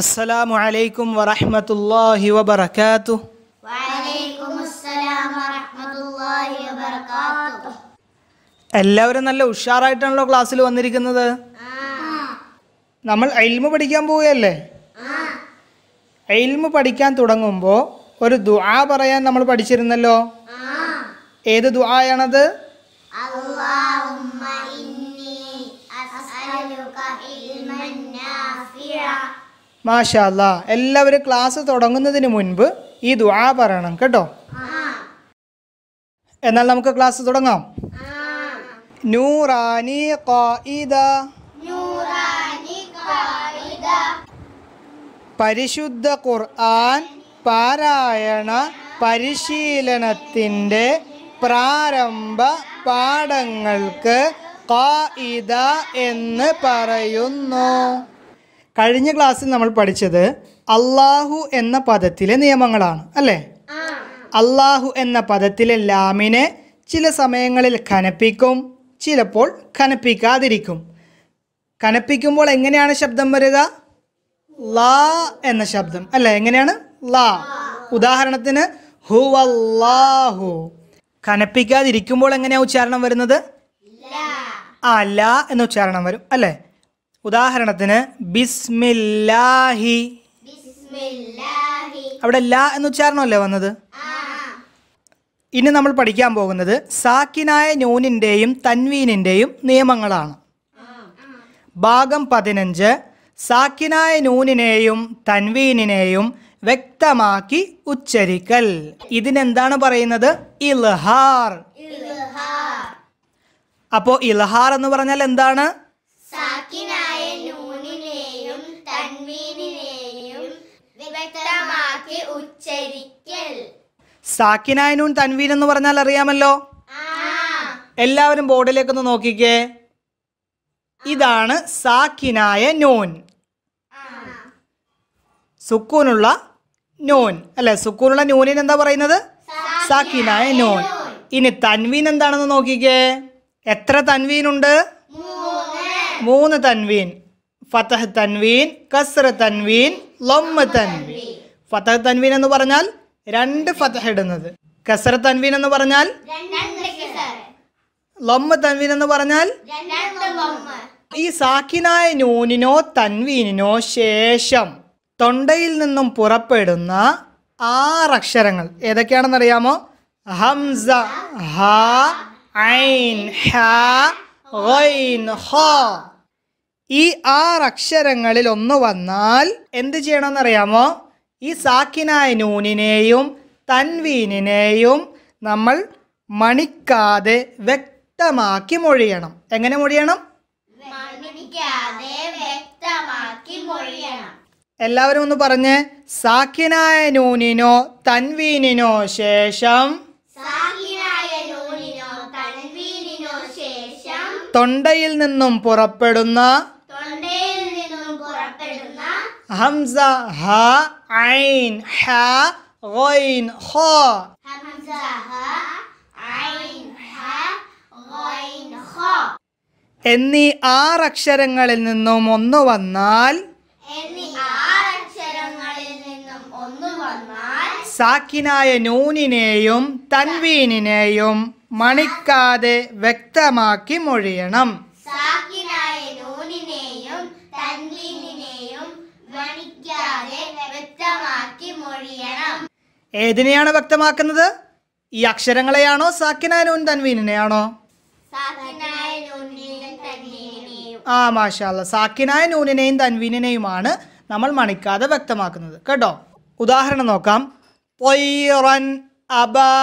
അസ്സലാമു അലൈക്കും വറഹ്മത്തുള്ളാഹി വബർക്കാത്തു എല്ലാവരും നല്ല ഉഷാറായിട്ടാണല്ലോ ക്ലാസ്സിൽ വന്നിരിക്കുന്നത് നമ്മൾ എൽമ പഠിക്കാൻ പോവുകയല്ലേ എൽമ പഠിക്കാൻ തുടങ്ങുമ്പോൾ ഒരു ദുആ പറയാൻ നമ്മൾ പഠിച്ചിരുന്നല്ലോ ഏത് ദുആയാണത് മാഷാല്ല എല്ലാവരും ക്ലാസ് തുടങ്ങുന്നതിന് മുൻപ് ഈ ദുആ പറയണം കേട്ടോ എന്നാൽ നമുക്ക് ക്ലാസ് തുടങ്ങാം നൂറാനി പരിശുദ്ധ ഖുർആൻ പാരായണ പരിശീലനത്തിൻ്റെ പ്രാരംഭ പാഠങ്ങൾക്ക് കായിദ എന്ന് പറയുന്നു കഴിഞ്ഞ ക്ലാസ്സിൽ നമ്മൾ പഠിച്ചത് അള്ളാഹു എന്ന പദത്തിലെ നിയമങ്ങളാണ് അല്ലേ അള്ളാഹു എന്ന പദത്തിലെ ലാമിനെ ചില സമയങ്ങളിൽ ഖനപ്പിക്കും ചിലപ്പോൾ ഖനപ്പിക്കാതിരിക്കും കനപ്പിക്കുമ്പോൾ എങ്ങനെയാണ് ശബ്ദം വരിക ലാ എന്ന ശബ്ദം അല്ലേ എങ്ങനെയാണ് ലാ ഉദാഹരണത്തിന് ഹുവല്ലാഹു കനപ്പിക്കാതിരിക്കുമ്പോൾ എങ്ങനെയാണ് ഉച്ചാരണം വരുന്നത് ആ ലാ എന്ന ഉച്ചാരണം വരും അല്ലേ ഉദാഹരണത്തിന് ബിസ്മില്ലാഹി അവിടെ ല എന്ന് ഉച്ചാരണമല്ലേ വന്നത് ഇനി നമ്മൾ പഠിക്കാൻ പോകുന്നത് സാക്കിനായ നൂനിൻ്റെയും തൻവീനിൻ്റെയും നിയമങ്ങളാണ് ഭാഗം പതിനഞ്ച് സാക്കിനായ നൂനിനെയും തൻവീനിനെയും വ്യക്തമാക്കി ഉച്ചരിക്കൽ ഇതിനെന്താണ് പറയുന്നത് ഇൽഹാർ അപ്പോൾ ഇൽഹാർ എന്ന് പറഞ്ഞാൽ എന്താണ് സാക്കിനായനൂൻ തൻവീൻ എന്ന് പറഞ്ഞാൽ അറിയാമല്ലോ എല്ലാവരും ബോർഡിലേക്കൊന്ന് നോക്കിക്കേ ഇതാണ് സാക്കിനായ നൂൻ സുക്കൂനുള്ള നൂൻ അല്ലെ സുക്കൂനുള്ള നൂനിന് എന്താ പറയുന്നത് സാക്കിനായ നൂൻ ഇനി തൻവീൻ എന്താണെന്ന് നോക്കിക്കേ എത്ര തൻവീൻ ഉണ്ട് മൂന്ന് തൻവീൻ ഫതഹ് തൻവീൻ കസ്ര തൻവീൻ ലൊമ്മ തൻവീൻ ഫതഹ് തൻവീൻ എന്ന് പറഞ്ഞാൽ രണ്ട് ഫതഹ് ഇടുന്നത് കസർ തൻവീൻ എന്ന് പറഞ്ഞാൽ ലൊമ്മ തൻവീൻ എന്ന് പറഞ്ഞാൽ ഈ സാക്കിനായ നൂനിനോ തൻവീനിനോ ശേഷം തൊണ്ടയിൽ നിന്നും പുറപ്പെടുന്ന ആറക്ഷരങ്ങൾ ഏതൊക്കെയാണെന്നറിയാമോ ഹംസ ഹ ഐൻ ഹ ഗൈൻ ഹ ഈ ആറക്ഷരങ്ങളിൽ ഒന്ന് വന്നാൽ എന്ത് ചെയ്യണമെന്നറിയാമോ ഈ സാക്കിനായ നൂനിനെയും തൻവീനിനെയും നമ്മൾ മണിക്കാതെ വ്യക്തമാക്കി മൊഴിയണം എങ്ങനെ മൊഴിയണം എല്ലാവരും ഒന്ന് പറഞ്ഞ് സാക്കിനായ നൂനിനോ തൻവീനിനോ ശേഷം തൊണ്ടയിൽ നിന്നും പുറപ്പെടുന്ന همزة ها عين حا غين خا همزة ها عين حا غين خا എന്നീ ആറക്ഷരങ്ങളിൽ നിന്നും ഒന്ന് വന്നാൽ എന്നീ ആറക്ഷരങ്ങളിൽ നിന്നും ഒന്ന് വന്നാൽ സാക്കിനായ നൂനിനെയും തൻവീനിനെയും മണിക്കാതെ വ്യക്തമാക്കി മൊഴിയണം സാക്കി ഏതിനെയാണ് വ്യക്തമാക്കുന്നത് ഈ അക്ഷരങ്ങളെയാണോ സാക്കിനാനൂൻ തൻവീനെയാണോ ആ മാഷാല്ല സാക്കിനായ നൂനിനെയും തൻവീനിനെയുമാണ് നമ്മൾ മണിക്കാതെ വ്യക്തമാക്കുന്നത് കേട്ടോ ഉദാഹരണം നോക്കാം പൊയ്യറൻ അബാബീല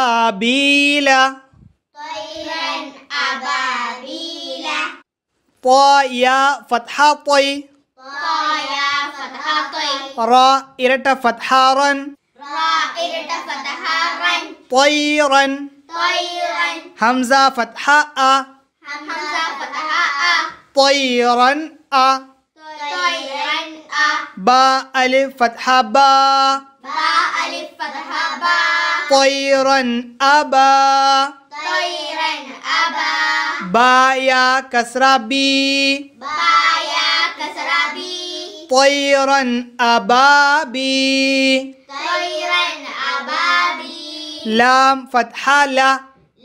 പൊയ്യ ഫത്ഹ പൊയ് فتحاطين راء فتحارا راء إرت فتحارا طيرا طيرا همزة فتحاء همزة فتحاء طيرا أ طيرا أ باء ألف فتحة باء باء ألف فتحة باء طيرا أبا طيرا أبا باء يا كسرة بي باء طيرا أبابي طيرا أبابي لام فتحة لا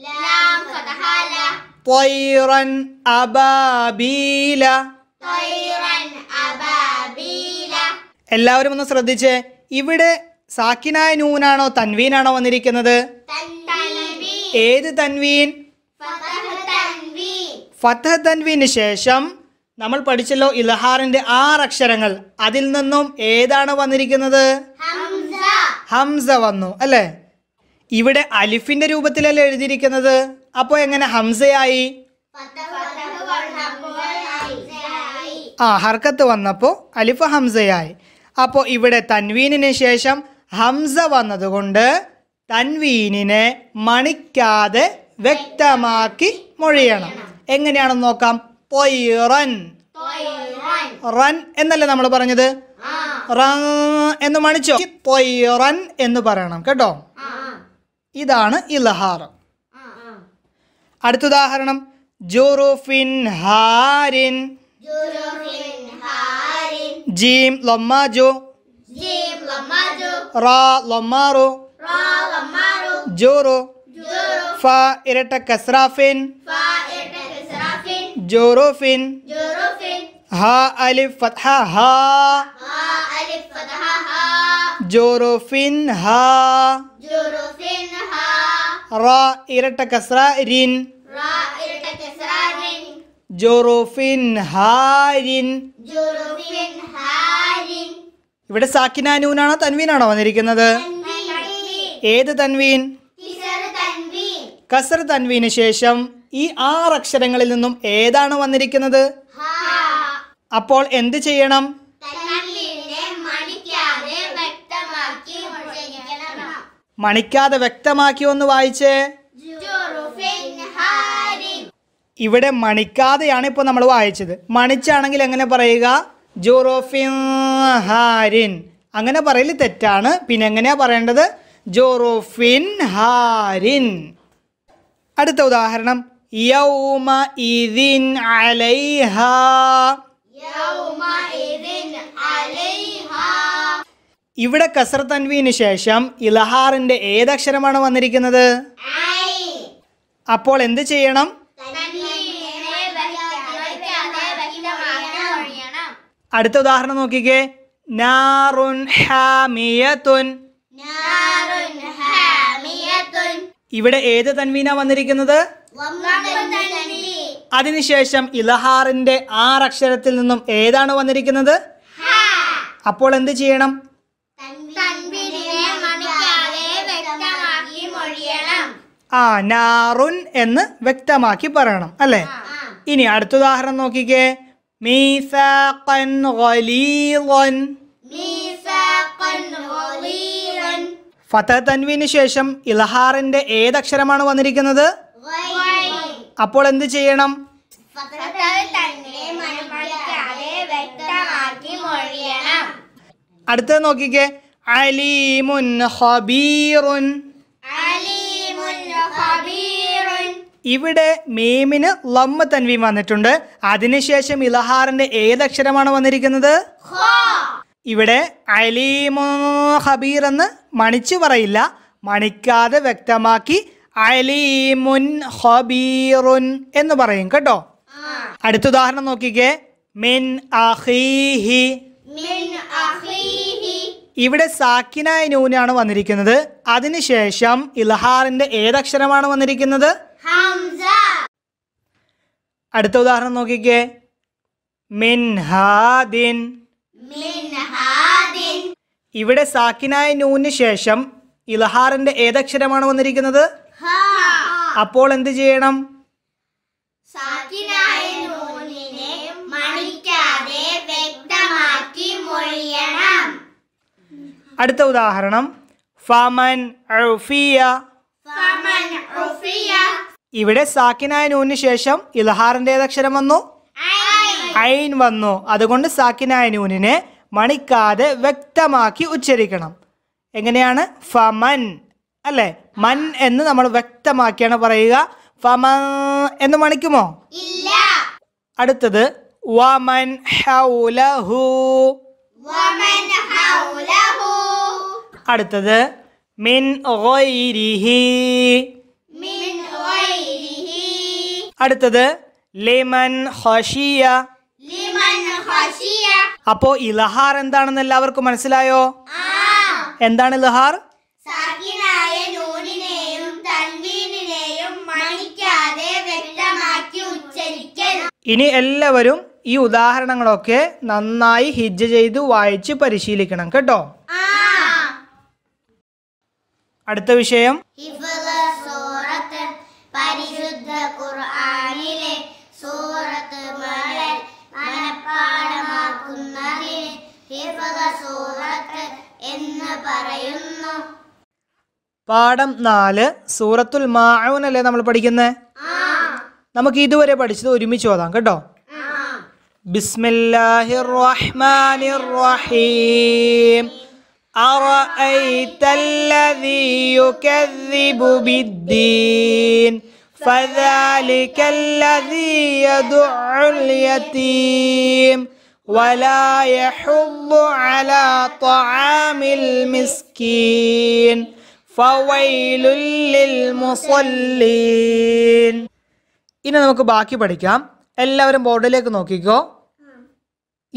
لام فتحة لا طيرا أبابيل طيرا أبابيل എല്ലാവരും ഒന്ന് ശ്രദ്ധിച്ച് ഇവിടെ സാക്കിനായ നൂനാണോ തൻവീനാണോ വന്നിരിക്കുന്നത് ഏത് തൻവീൻ ഫതഹ തൻവീന് ശേഷം നമ്മൾ പഠിച്ചല്ലോ ഇലഹാറിന്റെ ആറ് അക്ഷരങ്ങൾ അതിൽ നിന്നും ഏതാണ് വന്നിരിക്കുന്നത് ഹംസ വന്നു അല്ലേ ഇവിടെ അലിഫിന്റെ രൂപത്തിലല്ലേ എഴുതിയിരിക്കുന്നത് അപ്പോൾ എങ്ങനെ ഹംസയായി ആ ഹർക്കത്ത് വന്നപ്പോൾ അലിഫ് ഹംസയായി അപ്പോൾ ഇവിടെ തൻവീനിന് ശേഷം ഹംസ വന്നതുകൊണ്ട് തൻവീനിനെ മണിക്കാതെ വ്യക്തമാക്കി മൊഴിയണം എങ്ങനെയാണെന്ന് നോക്കാം റൻ എന്നല്ലേ നമ്മൾ പറഞ്ഞത് എന്ന് മണിച്ചോ പൊയ്യറൻ എന്ന് പറയണം കേട്ടോ ഇതാണ് ഇലഹാർ അടുത്ത ഉദാഹരണം ജുറുഫിൻ ഹാരിൻ ജീം ലൊമ്മാജു റാ ലൊമ്മാറു ജോറു ഫ ഇരട്ട കസ്രാഫിൻ جوروفن جوروفن ها الف فتحه ها ها الف فتحه ها جوروفن جوروفن ها ها را ارت كسرا رين را ارت كسرا رين رين جوروفن جوروفن ها ها رين ഇവിടെ സാക്കിനാനൂനാണോ തൻവീനാണോ വന്നിരിക്കുന്നത് ഏത് തൻവീൻ കസർ തൻവീന് ശേഷം ഈ ആറ് അക്ഷരങ്ങളിൽ നിന്നും ഏതാണ് വന്നിരിക്കുന്നത് അപ്പോൾ എന്ത് ചെയ്യണം മണിക്കാതെ വ്യക്തമാക്കി ഒന്ന് വായിച്ചേ ഇവിടെ മണിക്കാതെയാണ് ഇപ്പോൾ നമ്മൾ വായിച്ചത് മണിച്ചാണെങ്കിൽ എങ്ങനെ പറയുക ജോറോഫിൻ ഹാരിൻ അങ്ങനെ പറയൽ തെറ്റാണ് പിന്നെ എങ്ങനെയാ പറയേണ്ടത് ജോറോഫിൻ ഹാരിൻ അടുത്ത ഉദാഹരണം ഇവിടെ കസർ തൻവീന് ശേഷം ഇലഹാറിന്റെ ഏതക്ഷരമാണ് വന്നിരിക്കുന്നത് അപ്പോൾ എന്ത് ചെയ്യണം അടുത്ത ഉദാഹരണം നോക്കിക്കേ നാറുൻ ഇവിടെ ഏത് തൻവീന വന്നിരിക്കുന്നത് അതിനുശേഷം ഇലഹാറിന്റെ അക്ഷരത്തിൽ നിന്നും ഏതാണ് വന്നിരിക്കുന്നത് അപ്പോൾ എന്ത് ചെയ്യണം ആ നാറുൻ എന്ന് വ്യക്തമാക്കി പറയണം അല്ലേ ഇനി അടുത്ത ഉദാഹരണം നോക്കിക്കേ മീസാഖൻ ഗലീളൻ മീസാഖൻ ഗലീളൻ ശേഷം ഇലഹാറിന്റെ ഏതക്ഷരമാണ് വന്നിരിക്കുന്നത് അപ്പോൾ എന്ത് ചെയ്യണം അടുത്തത് നോക്കിക്കേ അലീമുൻ ഹബീറുൻ ഇവിടെ മീമിന് ലമ്മ തൻവീം വന്നിട്ടുണ്ട് അതിനുശേഷം ഇലഹാറിന്റെ ഏതക്ഷരമാണ് വന്നിരിക്കുന്നത് ഇവിടെ അലീമോ ഹബീർ എന്ന് മണിച്ചു പറയില്ല മണിക്കാതെ വ്യക്തമാക്കി അലീമുൻ ഖബീറുൻ എന്ന് പറയും കേട്ടോ അടുത്ത ഉദാഹരണം നോക്കിക്കേ മിൻ അഹീഹി ഇവിടെ സാക്കിനായ നൂനാണ് വന്നിരിക്കുന്നത് അതിനുശേഷം ഇൽഹാറിന്റെ ഏതക്ഷരമാണ് വന്നിരിക്കുന്നത് അടുത്ത ഉദാഹരണം നോക്കിക്കേ മിൻഹാദിൻ ഇവിടെ സാക്കിനായ നൂന് ശേഷം ഇൽഹാറിന്റെ ഏതക്ഷരമാണ് വന്നിരിക്കുന്നത് അപ്പോൾ എന്ത് ചെയ്യണം അടുത്ത ഉദാഹരണം ഫമൻ ഇവിടെ സാക്കിനായ നൂന് ശേഷം ഇലഹാറിന്റെ ഏതക്ഷരം വന്നു ഐൻ വന്നു അതുകൊണ്ട് സാക്കിനായ നൂനിനെ മണിക്കാതെ വ്യക്തമാക്കി ഉച്ചരിക്കണം എങ്ങനെയാണ് ഫമൻ അല്ലേ മൻ എന്ന് നമ്മൾ വ്യക്തമാക്കിയാണ് പറയുക ഫമ എന്ന് മണിക്കുമോ അടുത്തത് വമൻ ഹൗലഹു അടുത്തത് മിൻ ഗൈരിഹി അടുത്തത് ലിമൻ ഹഷിയ അപ്പോ ഇലഹാർ എന്താണെന്ന് എല്ലാവർക്കും മനസ്സിലായോ എന്താണ് ഇലഹാർ ഇനി എല്ലാവരും ഈ ഉദാഹരണങ്ങളൊക്കെ നന്നായി ഹിജ്ജ് ചെയ്ത് വായിച്ച് പരിശീലിക്കണം കേട്ടോ അടുത്ത വിഷയം പരിശുദ്ധ ഖുർആനിലെ സൂറത്ത് സൂറത്ത് എന്ന് പറയുന്നു പാഠം നാല് സൂറത്തുൽ അല്ലേ നമ്മൾ പഠിക്കുന്നത് നമുക്ക് ഇതുവരെ പഠിച്ചത് ഒരുമിച്ച് ഓതാം കേട്ടോ ബിസ്മില്ലാഹിർ റഹ്മാനിർ റഹീം أرأيت الذي يكذب بالدين فذلك الذي يدع اليتيم ولا يحض على طعام المسكين فويل للمصلين ഇനി നമുക്ക് ബാക്കി പഠിക്കാം എല്ലാവരും ബോർഡിലേക്ക് നോക്കിക്കോ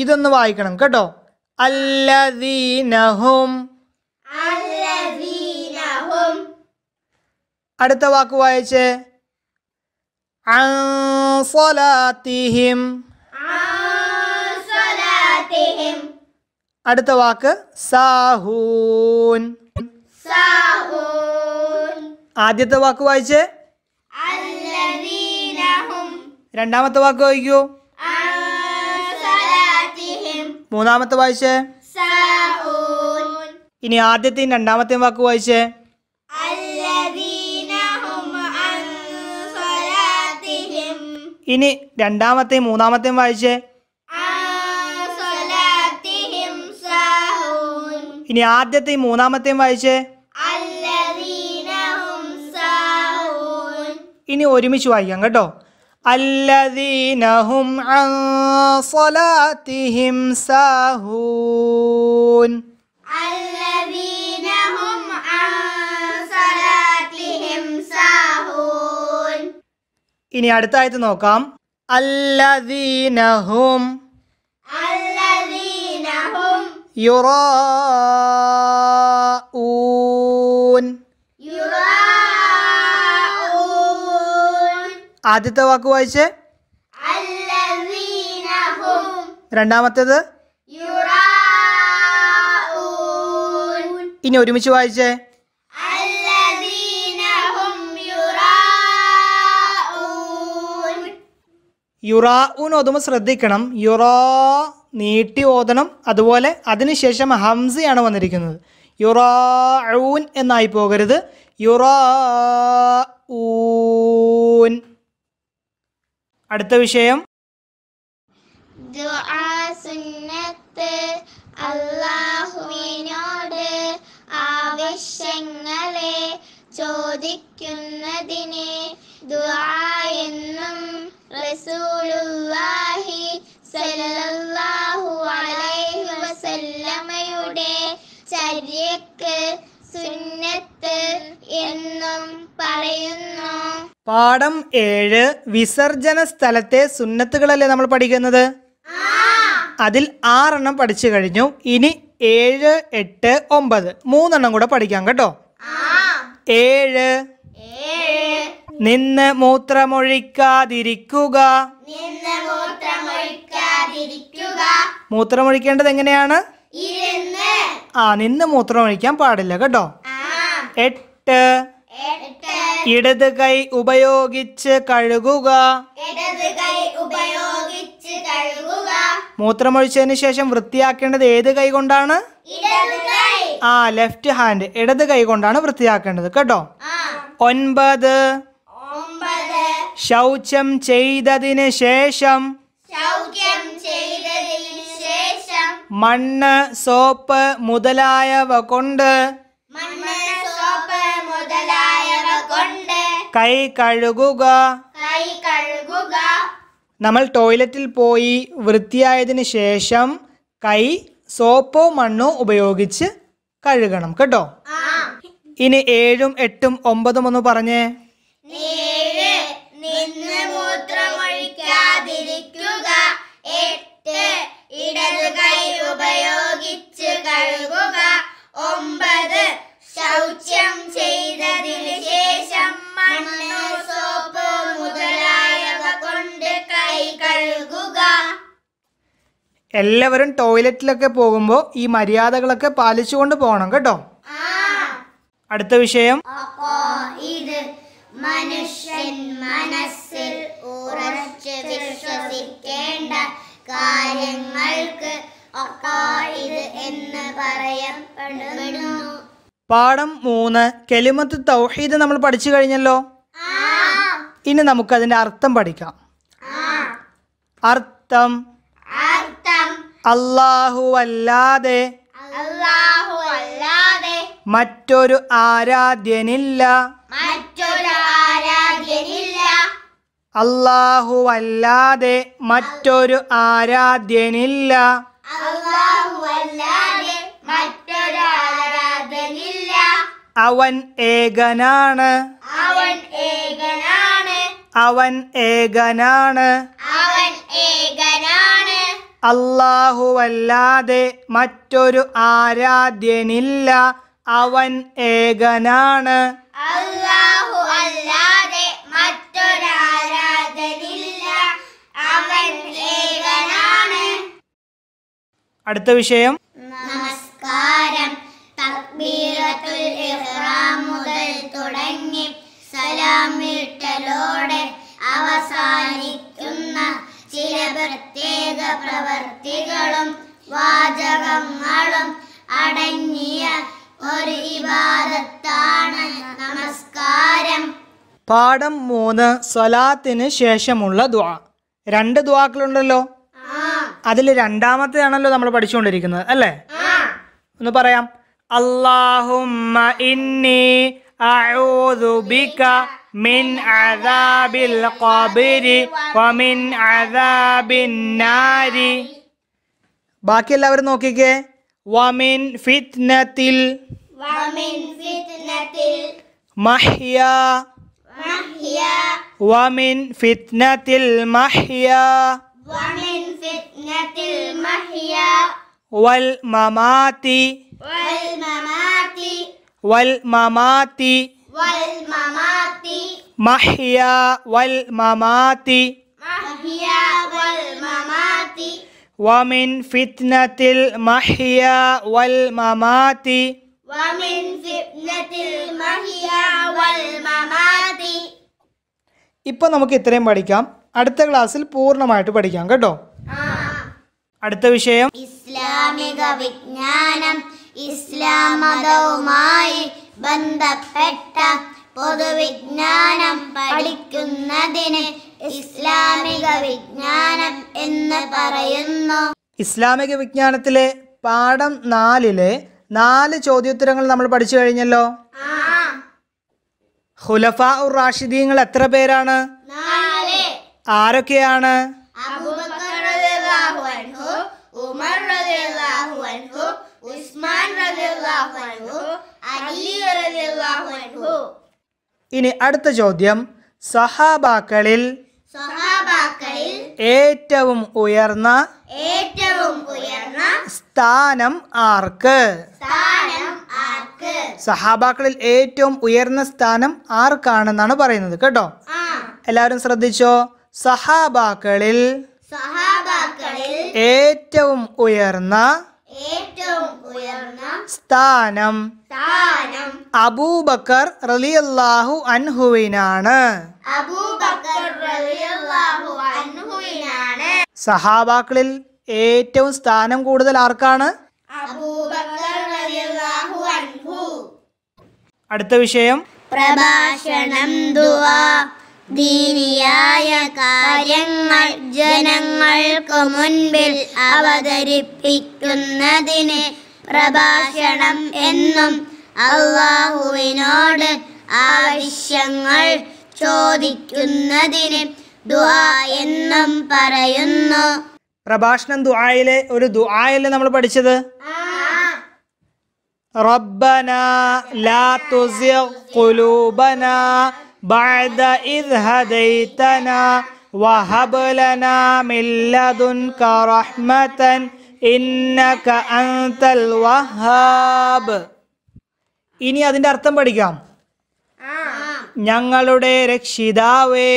ഇതൊന്ന് വായിക്കണം കേട്ടോ അല്ലദീനഹും അടുത്ത വാക്ക് വായിച്ചേ അടുത്ത വാക്ക് സാഹൂൻ ആദ്യത്തെ വാക്ക് വായിച്ചേ രണ്ടാമത്തെ വാക്ക് വായിക്കൂ മൂന്നാമത്തെ വായിച്ചേ ഇനി ആദ്യത്തെയും രണ്ടാമത്തെയും വാക്ക് വായിച്ചേ ഇനി രണ്ടാമത്തെയും മൂന്നാമത്തെയും വായിച്ചേ ഇനി ആദ്യത്തെയും മൂന്നാമത്തെയും വായിച്ചേ ഇനി ഒരുമിച്ച് വായിക്കാം കേട്ടോ الذين هم عن صلاتهم ساهون الذين هم عن صلاتهم ساهون ഇനി അടുത്ത ആയത് നോക്കാം അല്ലദീനഹും അല്ലദീനഹും യുറാഊൻ ആദ്യത്തെ വാക്ക് വായിച്ചേ രണ്ടാമത്തേത് ഇനി ഒരുമിച്ച് വായിച്ചേ യുറാഊൻ ഓതുമ്പോൾ ശ്രദ്ധിക്കണം യുറാ നീട്ടി ഓതണം അതുപോലെ അതിനുശേഷം ഹംസയാണ് വന്നിരിക്കുന്നത് ഊൻ എന്നായി പോകരുത് ഊൻ അടുത്ത വിഷയം സുന്നത്ത് അള്ളാഹുവിനോട് ആവശ്യങ്ങളെ ചോദിക്കുന്നതിന് എന്നും റസൂലുള്ളാഹി സല്ലല്ലാഹു അലൈഹി വസല്ലമയുടെ ചര്യക്ക് സുന്നത്ത് പത്ത് എന്നും പറയുന്നു പാഠം ഏഴ് വിസർജന സ്ഥലത്തെ സുന്നത്തുകളല്ലേ നമ്മൾ പഠിക്കുന്നത് അതിൽ ആറെണ്ണം പഠിച്ചു കഴിഞ്ഞു ഇനി ഏഴ് എട്ട് ഒമ്പത് മൂന്നെണ്ണം കൂടെ പഠിക്കാം കേട്ടോ ഏഴ് നിന്ന് മൂത്രമൊഴിക്കാതിരിക്കുക മൂത്രമൊഴിക്കേണ്ടത് എങ്ങനെയാണ് ആ നിന്ന് മൂത്രമൊഴിക്കാൻ പാടില്ല കേട്ടോ എട്ട് ഇടത് കൈ ഉപയോഗിച്ച് കഴുകുക മൂത്രമൊഴിച്ചതിന് ശേഷം വൃത്തിയാക്കേണ്ടത് ഏത് കൈ കൊണ്ടാണ് ആ ലെഫ്റ്റ് ഹാൻഡ് ഇടത് കൈ കൊണ്ടാണ് വൃത്തിയാക്കേണ്ടത് കേട്ടോ ഒൻപത് ശൗചം ചെയ്തതിന് ശേഷം മണ്ണ് സോപ്പ് മുതലായവ കൊണ്ട് മണ്ണ് കൈ കഴുകുക കൈ കഴുകുക നമ്മൾ ടോയ്ലറ്റിൽ പോയി വൃത്തിയായതിന് ശേഷം കൈ സോപ്പോ മണ്ണോ ഉപയോഗിച്ച് കഴുകണം കേട്ടോ ഇനി ഏഴും എട്ടും ഒമ്പതും ഒന്ന് പറഞ്ഞേ ഒമ്പത് ശൗച്യം ചെയ്തതിന് ശേഷം എല്ലാവരും ടോയ്ലറ്റിലൊക്കെ പോകുമ്പോൾ ഈ മര്യാദകളൊക്കെ പാലിച്ചുകൊണ്ട് പോകണം കേട്ടോ അടുത്ത വിഷയം മനുഷ്യൻ മനസ്സ് പാഠം മൂന്ന് കെലിമത്ത് തൗഹീദ് നമ്മൾ പഠിച്ചു കഴിഞ്ഞല്ലോ ഇനി നമുക്ക് അതിന്റെ അർത്ഥം പഠിക്കാം അർത്ഥം അള്ളാഹു അല്ലാതെ മറ്റൊരു ആരാധ്യനില്ല അള്ളാഹു അല്ലാതെ മറ്റൊരു ആരാധ്യനില്ല അല്ലാതെ മറ്റൊരു അവനില്ല അവൻ ഏകനാണ് അവൻ ഏകനാണ് അവൻ ഏകനാണ് അവൻ ഏകനാണ് അല്ലാഹുവല്ലാതെ മറ്റൊരു ആരാധ്യനില്ല അവൻ ഏകനാണ് അല്ലാഹു അല്ലാതെ മറ്റൊരു അവൻ ഏകനാണ് അടുത്ത വിഷയം നമസ്കാരം തക്ബീറത്തുൽ ഇഹ്റാം മുതൽ തുടങ്ങി സലാമിട്ടലോടെ അവസാനിക്കുന്ന ചില പ്രത്യേക പ്രവൃത്തികളും വാചകങ്ങളും അടങ്ങിയ ഒരു ഇബാദത്താണ് നമസ്കാരം പാഠം മൂന്ന് സ്വലാത്തിന് ശേഷമുള്ള ദ്വാ രണ്ട് ദ്വാക്കളുണ്ടല്ലോ അതിൽ രണ്ടാമത്തെയാണല്ലോ നമ്മൾ പഠിച്ചുകൊണ്ടിരിക്കുന്നത് അല്ലേ ഒന്ന് പറയാം اللهم إني أعوذ بك من عذاب القبر ومن عذاب النار باقي الله ورنوكي ومن فتنة ال ومن فتنة ال محيا محيا ومن فتنة المحيا ومن فتنة المحيا والمماتي ഇപ്പൊ നമുക്ക് ഇത്രയും പഠിക്കാം അടുത്ത ക്ലാസ്സിൽ പൂർണ്ണമായിട്ട് പഠിക്കാം കേട്ടോ അടുത്ത വിഷയം ഇസ്ലാമിക വിജ്ഞാനം ഇസ്ലാം മതവുമായി ബന്ധപ്പെട്ട പൊതുവിജ്ഞാനം പഠിക്കുന്നതിന് ഇസ്ലാമിക വിജ്ഞാനം എന്ന് പറയുന്നു ഇസ്ലാമിക വിജ്ഞാനത്തിലെ പാഠം നാലിലെ നാല് ചോദ്യോത്തരങ്ങൾ നമ്മൾ പഠിച്ചു കഴിഞ്ഞല്ലോ ഹുലഫ ഉർ റാഷിദീങ്ങൾ എത്ര പേരാണ് ആരൊക്കെയാണ് അബൂ ഇനി അടുത്ത ചോദ്യം സഹാബാക്കളിൽ ഏറ്റവും ഉയർന്ന ഏറ്റവും ഉയർന്ന സ്ഥാനം ആർക്ക് സഹാബാക്കളിൽ ഏറ്റവും ഉയർന്ന സ്ഥാനം ആർക്കാണെന്നാണ് പറയുന്നത് കേട്ടോ എല്ലാവരും ശ്രദ്ധിച്ചോ സഹാബാക്കളിൽ സഹാബാക്കളിൽ ഏറ്റവും ഉയർന്ന സ്ഥാനം സ്ഥാനം അബൂബക്കർ റലിയല്ലാഹു അൻഹുവിനാണ് സഹാബാക്കളിൽ ഏറ്റവും സ്ഥാനം കൂടുതൽ ആർക്കാണ് അടുത്ത വിഷയം പ്രഭാഷണം ദീനിയായ കാര്യങ്ങൾ ജനങ്ങൾക്ക് മുൻപിൽ അവതരിപ്പിക്കുന്നതിന് പ്രഭാഷണം എന്നും അള്ളാഹുവിനോട് ആവശ്യങ്ങൾ ചോദിക്കുന്നതിന് ദുആ എന്നും പറയുന്നു പ്രഭാഷണം ദുആയിലെ ഒരു ദുആയല്ലേ നമ്മൾ പഠിച്ചത് റബ്ബനാ ലാ തുസിഖ് ഖുലൂബനാ بعد إذ هديتنا وهب لنا من لدنك رحمة إنك أنت الوهاب ഇനി അതിന്റെ അർത്ഥം പഠിക്കാം ഞങ്ങളുടെ രക്ഷിതാവേ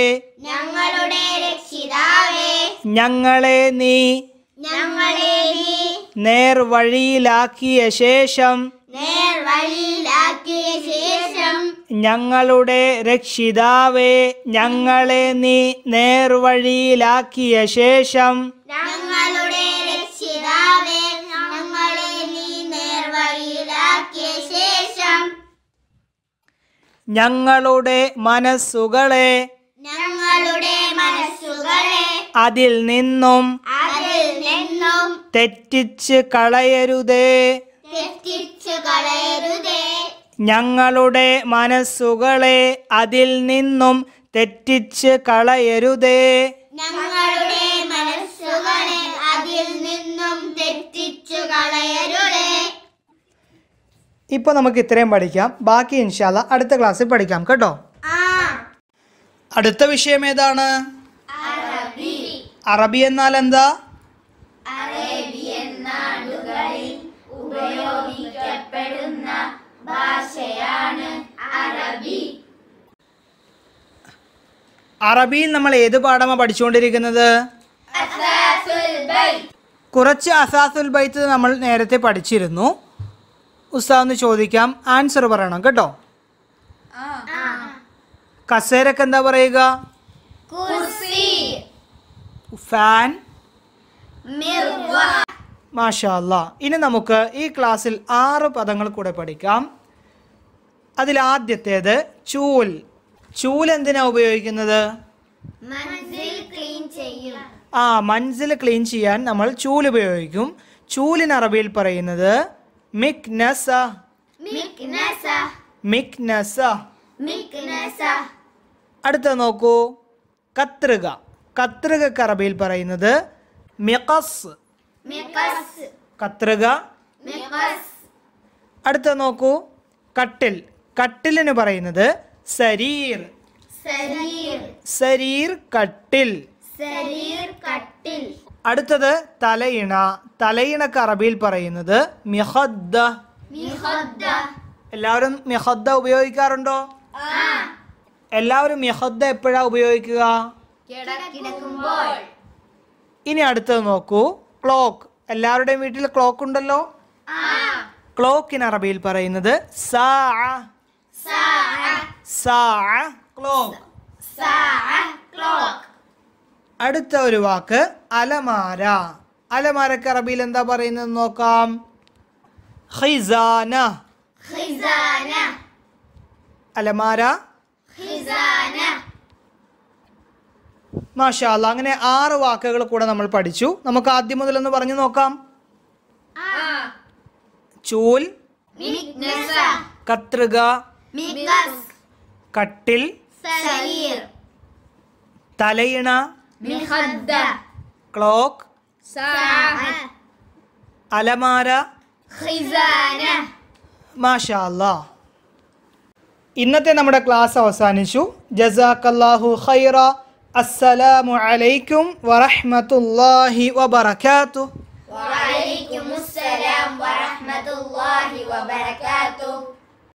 ഞങ്ങളുടെ രക്ഷിതാവേ ഞങ്ങളെ നീ ഞങ്ങളെ നീ നേർവഴിയിലാക്കിയ ശേഷം നേർവഴിയിലാക്കിയ ശേഷം ഞങ്ങളുടെ രക്ഷിതാവേ ഞങ്ങളെ നീ നേർവഴിയിലാക്കിയ ശേഷം ഞങ്ങളുടെ രക്ഷിതാവേ ഞങ്ങളെ നീ നേർവഴിയിലാക്കിയ ഞങ്ങളുടെ മനസ്സുകളെ ഞങ്ങളുടെ മനസ്സുകളെ അതിൽ നിന്നും അതിൽ നിന്നും തെറ്റിച്ച് കളയരുതേ തെറ്റിച്ച് കളയരുതേ ഞങ്ങളുടെ മനസ്സുകളെ അതിൽ നിന്നും തെറ്റിച്ച് കളയരുതേ ഞങ്ങളുടെ നിന്നും കളയരുതേ നമുക്ക് ഇത്രയും പഠിക്കാം ബാക്കി ഇൻഷാല്ല അടുത്ത ക്ലാസ്സിൽ പഠിക്കാം കേട്ടോ അടുത്ത വിഷയം ഏതാണ് അറബി എന്നാൽ എന്താ അറബിയിൽ നമ്മൾ ഏത് പാഠമാണ് പഠിച്ചുകൊണ്ടിരിക്കുന്നത് കുറച്ച് അസാസുൽ ബൈത്ത് നമ്മൾ നേരത്തെ പഠിച്ചിരുന്നു ഉസ്താദ് ചോദിക്കാം ആൻസർ പറയണം കേട്ടോ കസേരക്ക് എന്താ പറയുക ഫാൻ മാഷാല്ല ഇനി നമുക്ക് ഈ ക്ലാസ്സിൽ ആറ് പദങ്ങൾ കൂടെ പഠിക്കാം അതിലാദ്യത്തേത് ചൂൽ ചൂൽ എന്തിനാ ഉപയോഗിക്കുന്നത് ആ മൻസിൽ ക്ലീൻ ചെയ്യാൻ നമ്മൾ ചൂൽ ഉപയോഗിക്കും ചൂലിന് അറബിയിൽ പറയുന്നത് മിക്നസ മിക്നസ അടുത്ത നോക്കൂ കത്രിക കത്രികക്ക് അറബിയിൽ പറയുന്നത് മിഖസ് കത്രിക അടുത്ത നോക്കൂ കട്ടിൽ കട്ടിലിന് പറയുന്നത് സരീർ സരീർ സരീർ കട്ടിൽ സരീർ കട്ടിൽ അടുത്തത് തലയിണ തലയിണക്ക് അറബിയിൽ പറയുന്നത് മിഹദ്ദ എല്ലാവരും മിഹദ്ദ ഉപയോഗിക്കാറുണ്ടോ എല്ലാവരും മിഹദ്ദ എപ്പോഴാ ഉപയോഗിക്കുക ഇനി അടുത്തത് നോക്കൂ ക്ലോക്ക് എല്ലാവരുടെയും വീട്ടിൽ ക്ലോക്ക് ഉണ്ടല്ലോ ക്ലോക്കിന് അറബിയിൽ പറയുന്നത് സാ അടുത്ത ഒരു വാക്ക് അലമാര അലമാരക്ക് അറബിയിൽ എന്താ പറയുന്നത് നോക്കാം ഖിസാന അലമാര ഖിസാന മാഷാല്ല അങ്ങനെ ആറ് വാക്കുകൾ കൂടെ നമ്മൾ പഠിച്ചു നമുക്ക് ആദ്യം മുതൽ ഒന്ന് പറഞ്ഞു നോക്കാം ചൂൽ കത്രിക കട്ടിൽ തലയിണ ക്ലോക്ക് അലമാര മാഷാല്ല ഇന്നത്തെ നമ്മുടെ ക്ലാസ് അവസാനിച്ചു ജസാഖല്ലാഹു ഖൈറ അസ്സലാമു അലൈക്കും വറഹ്മത്തുള്ളാഹി വബറകാതുഹു വഅലൈക്കും അസ്സലാം വറഹ്മത്തുള്ളാഹി